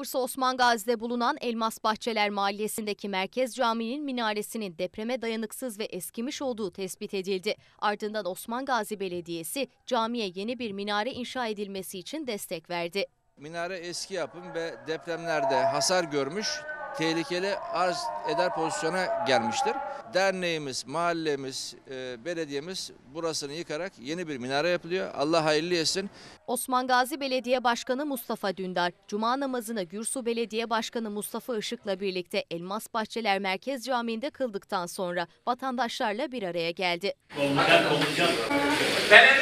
Bursa Osman Gazi'de bulunan Elmas Bahçeler Mahallesi'ndeki Merkez Camii'nin minaresinin depreme dayanıksız ve eskimiş olduğu tespit edildi. Ardından Osman Gazi Belediyesi camiye yeni bir minare inşa edilmesi için destek verdi. Minare eski yapım ve depremlerde hasar görmüş tehlikeli arz eder pozisyona gelmiştir. Derneğimiz, mahallemiz, e, belediyemiz burasını yıkarak yeni bir minare yapılıyor. Allah hayırlı etsin. Osman Gazi Belediye Başkanı Mustafa Dündar, Cuma namazını Gürsu Belediye Başkanı Mustafa Işık'la birlikte Elmas Bahçeler Merkez Camii'nde kıldıktan sonra vatandaşlarla bir araya geldi. Olacak, olacak.